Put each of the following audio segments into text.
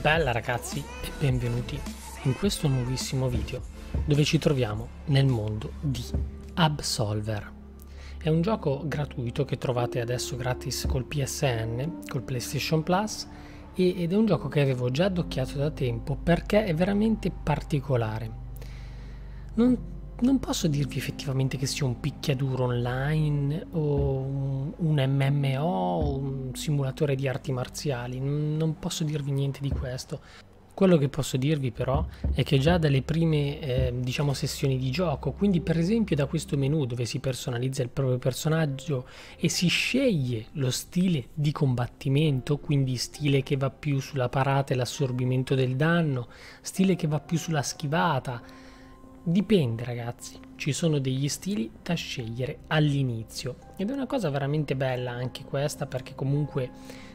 Bella ragazzi e benvenuti in questo nuovissimo video dove ci troviamo nel mondo di Absolver. È un gioco gratuito che trovate adesso gratis col PSN, col PlayStation Plus ed è un gioco che avevo già addocchiato da tempo perché è veramente particolare. Non non posso dirvi effettivamente che sia un picchiaduro online o un MMO o un simulatore di arti marziali, non posso dirvi niente di questo. Quello che posso dirvi però è che già dalle prime eh, diciamo sessioni di gioco, quindi per esempio da questo menu dove si personalizza il proprio personaggio e si sceglie lo stile di combattimento, quindi stile che va più sulla parata e l'assorbimento del danno, stile che va più sulla schivata, Dipende ragazzi, ci sono degli stili da scegliere all'inizio ed è una cosa veramente bella anche questa perché comunque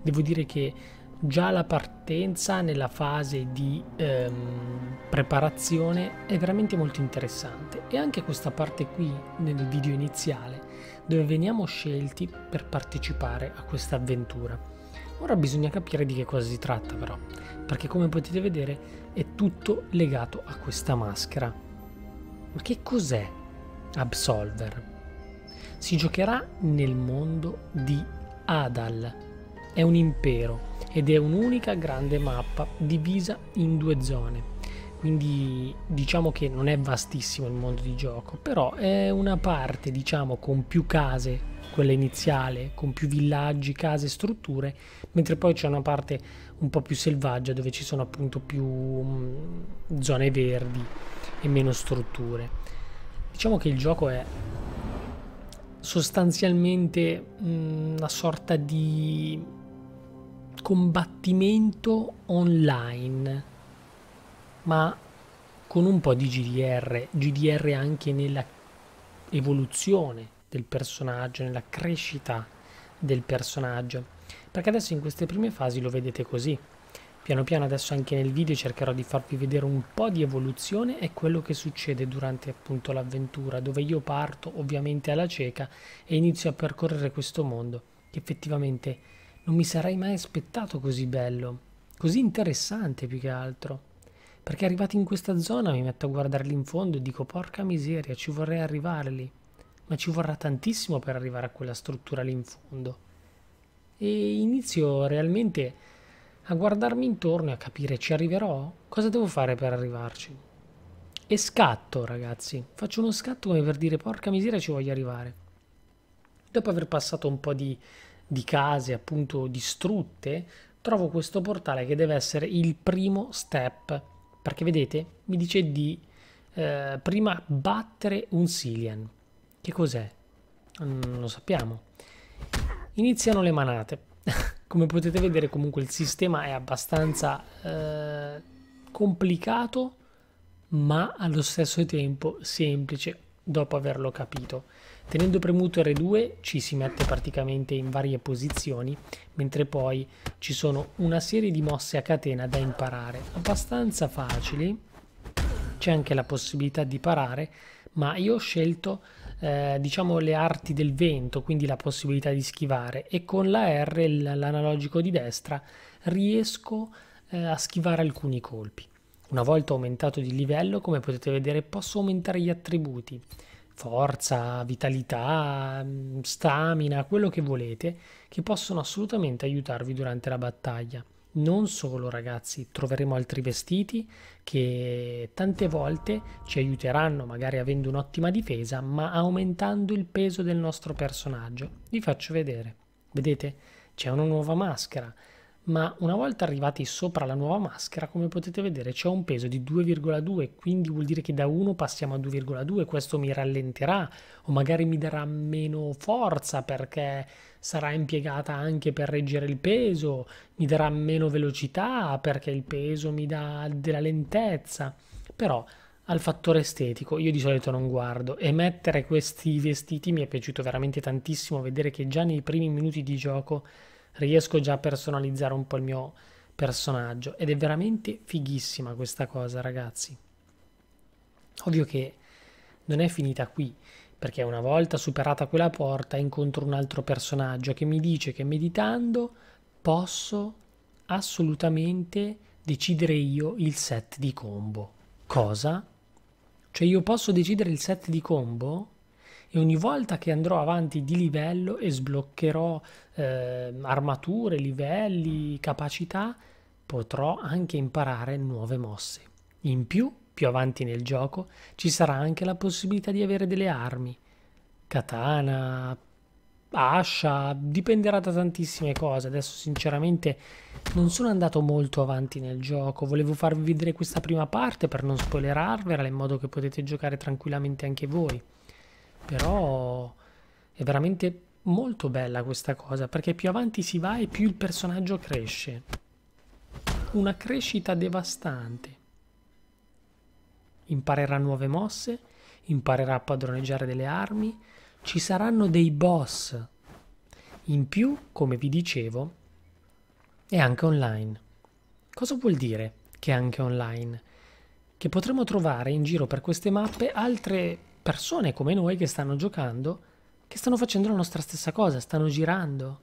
devo dire che già la partenza nella fase di ehm, preparazione è veramente molto interessante e anche questa parte qui nel video iniziale dove veniamo scelti per partecipare a questa avventura. Ora bisogna capire di che cosa si tratta però, perché come potete vedere è tutto legato a questa maschera. Ma che cos'è Absolver? Si giocherà nel mondo di Adal. È un impero ed è un'unica grande mappa divisa in due zone. Quindi diciamo che non è vastissimo il mondo di gioco, però è una parte diciamo con più case quella iniziale, con più villaggi, case, e strutture, mentre poi c'è una parte un po' più selvaggia dove ci sono appunto più mh, mm, zone verdi e meno strutture. Diciamo che il gioco è sostanzialmente mh, mm, una sorta di combattimento online, ma con un po' di GDR, GDR anche nella evoluzione del personaggio, nella crescita del personaggio. Perché adesso in queste prime fasi lo vedete così. Piano piano adesso anche nel video cercherò di farvi vedere un po' di evoluzione e quello che succede durante appunto l'avventura, dove io parto ovviamente alla cieca e inizio a percorrere questo mondo, che effettivamente non mi sarei mai aspettato così bello, così interessante più che altro perché arrivati in questa zona mi metto a guardare lì in fondo e dico porca miseria, ci vorrei arrivare lì ma ci vorrà tantissimo per arrivare a quella struttura lì in fondo. E inizio realmente a guardarmi intorno e a capire ci arriverò? Cosa devo fare per arrivarci? E scatto, ragazzi. Faccio uno scatto come per dire porca miseria ci voglio arrivare. Dopo aver passato un po' di, di case appunto distrutte, trovo questo portale che deve essere il primo step. Perché vedete, mi dice di eh, prima battere un Silian che cos'è? Non lo sappiamo. Iniziano le manate. Come potete vedere comunque il sistema è abbastanza eh, complicato ma allo stesso tempo semplice dopo averlo capito. Tenendo premuto R2 ci si mette praticamente in varie posizioni, mentre poi ci sono una serie di mosse a catena da imparare, abbastanza facili, c'è anche la possibilità di parare, ma io ho scelto eh, diciamo le arti del vento, quindi la possibilità di schivare e con la R, l'analogico di destra, riesco eh, a schivare alcuni colpi. Una volta aumentato di livello, come potete vedere, posso aumentare gli attributi, forza, vitalità, mm, stamina, quello che volete, che possono assolutamente aiutarvi durante la battaglia. Non solo ragazzi, troveremo altri vestiti che tante volte ci aiuteranno magari avendo un'ottima difesa ma aumentando il peso del nostro personaggio. Vi faccio vedere, vedete c'è una nuova maschera ma una volta arrivati sopra la nuova maschera come potete vedere c'è un peso di 2,2 quindi vuol dire che da 1 passiamo a 2,2 questo mi rallenterà o magari mi darà meno forza perché sarà impiegata anche per reggere il peso mi darà meno velocità perché il peso mi dà della lentezza però al fattore estetico io di solito non guardo e mettere questi vestiti mi è piaciuto veramente tantissimo vedere che già nei primi minuti di gioco riesco già a personalizzare un po' il mio personaggio ed è veramente fighissima questa cosa ragazzi. Ovvio che non è finita qui, perché una volta superata quella porta incontro un altro personaggio che mi dice che meditando posso assolutamente decidere io il set di combo. Cosa? Cioè io posso decidere il set di combo? e ogni volta che andrò avanti di livello e sbloccherò eh, armature, livelli, capacità, potrò anche imparare nuove mosse. In più, più avanti nel gioco, ci sarà anche la possibilità di avere delle armi, katana, ascia, dipenderà da tantissime cose. Adesso sinceramente non sono andato molto avanti nel gioco, volevo farvi vedere questa prima parte per non spoilerarvela in modo che potete giocare tranquillamente anche voi. Però è veramente molto bella questa cosa, perché più avanti si va e più il personaggio cresce. Una crescita devastante. Imparerà nuove mosse, imparerà a padroneggiare delle armi, ci saranno dei boss. In più, come vi dicevo, è anche online. Cosa vuol dire che è anche online? Che potremo trovare in giro per queste mappe altre persone come noi che stanno giocando, che stanno facendo la nostra stessa cosa, stanno girando.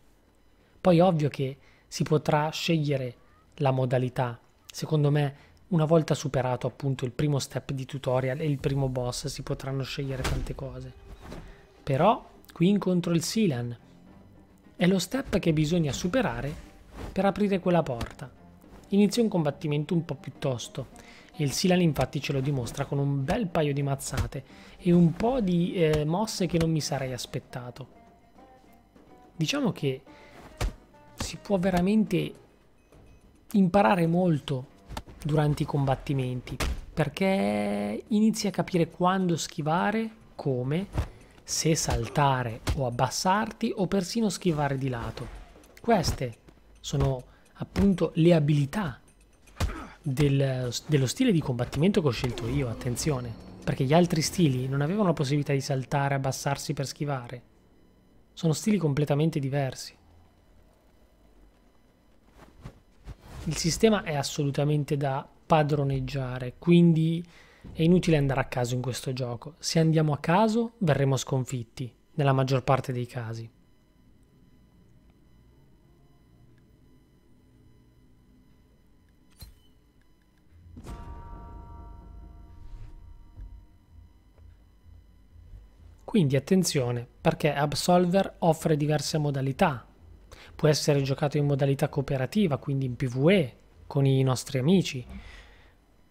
Poi ovvio che si potrà scegliere la modalità. Secondo me, una volta superato appunto il primo step di tutorial e il primo boss, si potranno scegliere tante cose. Però qui incontro il Silan. È lo step che bisogna superare per aprire quella porta. Inizia un combattimento un po' piuttosto e il Silan infatti ce lo dimostra con un bel paio di mazzate e un po' di eh, mosse che non mi sarei aspettato. Diciamo che si può veramente imparare molto durante i combattimenti perché inizi a capire quando schivare, come, se saltare o abbassarti o persino schivare di lato. Queste sono appunto le abilità del, dello stile di combattimento che ho scelto io, attenzione, perché gli altri stili non avevano la possibilità di saltare, abbassarsi per schivare. Sono stili completamente diversi. Il sistema è assolutamente da padroneggiare, quindi è inutile andare a caso in questo gioco. Se andiamo a caso verremo sconfitti, nella maggior parte dei casi. Quindi attenzione perché Absolver offre diverse modalità. Può essere giocato in modalità cooperativa, quindi in PvE, con i nostri amici.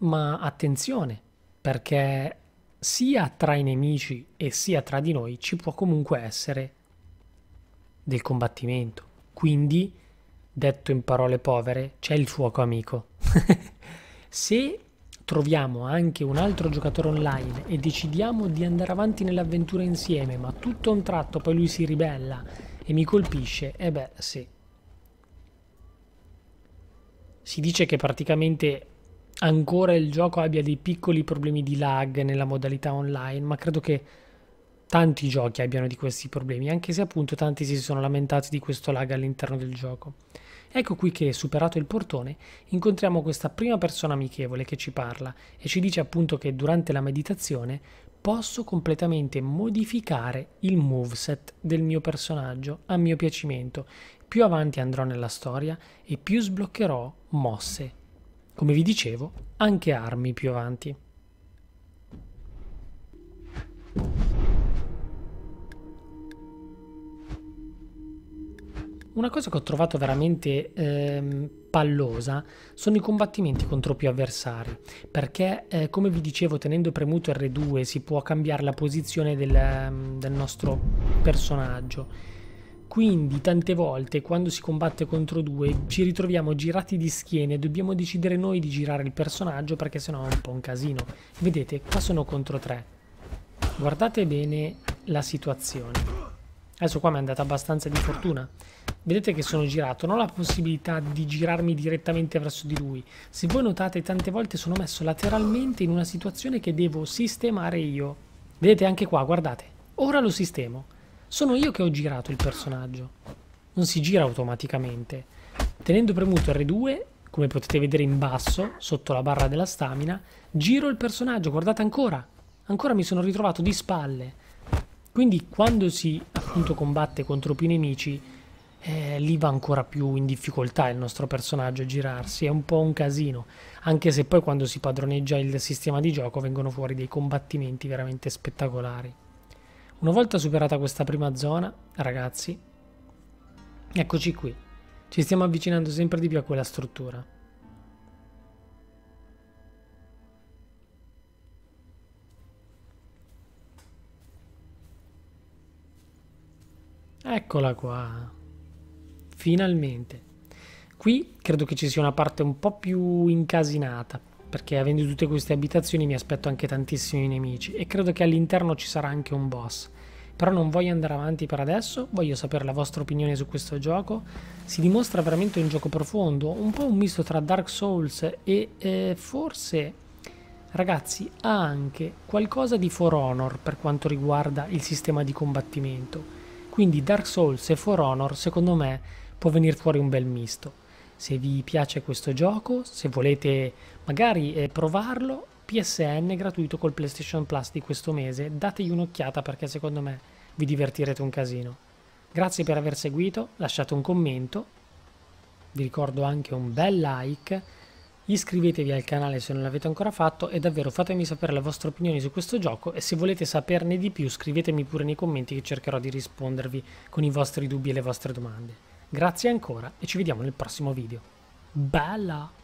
Ma attenzione perché sia tra i nemici e sia tra di noi ci può comunque essere del combattimento. Quindi, detto in parole povere, c'è il fuoco amico. Se troviamo anche un altro giocatore online e decidiamo di andare avanti nell'avventura insieme, ma tutto a un tratto poi lui si ribella e mi colpisce, e beh sì. Si dice che praticamente ancora il gioco abbia dei piccoli problemi di lag nella modalità online, ma credo che tanti giochi abbiano di questi problemi, anche se appunto tanti si sono lamentati di questo lag all'interno del gioco. Ecco qui che, superato il portone, incontriamo questa prima persona amichevole che ci parla e ci dice appunto che durante la meditazione posso completamente modificare il moveset del mio personaggio a mio piacimento. Più avanti andrò nella storia e più sbloccherò mosse. Come vi dicevo, anche armi più avanti. Una cosa che ho trovato veramente ehm, pallosa sono i combattimenti contro più avversari, perché eh, come vi dicevo tenendo premuto R2 si può cambiare la posizione del, ehm, del nostro personaggio. Quindi tante volte quando si combatte contro due ci ritroviamo girati di schiene, dobbiamo decidere noi di girare il personaggio perché sennò è un po' un casino. Vedete, qua sono contro tre. Guardate bene la situazione. Adesso qua mi è andata abbastanza di fortuna. Vedete che sono girato, non ho la possibilità di girarmi direttamente verso di lui. Se voi notate, tante volte sono messo lateralmente in una situazione che devo sistemare io. Vedete anche qua, guardate. Ora lo sistemo. Sono io che ho girato il personaggio. Non si gira automaticamente. Tenendo premuto R2, come potete vedere in basso, sotto la barra della stamina, giro il personaggio. Guardate ancora. Ancora mi sono ritrovato di spalle quindi quando si appunto combatte contro più nemici, eh, lì va ancora più in difficoltà il nostro personaggio a girarsi, è un po' un casino, anche se poi quando si padroneggia il sistema di gioco vengono fuori dei combattimenti veramente spettacolari. Una volta superata questa prima zona, ragazzi, eccoci qui, ci stiamo avvicinando sempre di più a quella struttura. Eccola qua. Finalmente. Qui credo che ci sia una parte un po' più incasinata, perché avendo tutte queste abitazioni mi aspetto anche tantissimi nemici e credo che all'interno ci sarà anche un boss. Però non voglio andare avanti per adesso, voglio sapere la vostra opinione su questo gioco. Si dimostra veramente un gioco profondo, un po' un misto tra Dark Souls e eh, forse, ragazzi, ha anche qualcosa di For Honor per quanto riguarda il sistema di combattimento quindi Dark Souls e For Honor secondo me può venire fuori un bel misto. Se vi piace questo gioco, se volete magari eh, provarlo, PSN gratuito col PlayStation Plus di questo mese, dategli un'occhiata perché secondo me vi divertirete un casino. Grazie per aver seguito, lasciate un commento, vi ricordo anche un bel like Iscrivetevi al canale se non l'avete ancora fatto e davvero fatemi sapere le vostre opinioni su questo gioco e se volete saperne di più scrivetemi pure nei commenti che cercherò di rispondervi con i vostri dubbi e le vostre domande. Grazie ancora e ci vediamo nel prossimo video. Bella!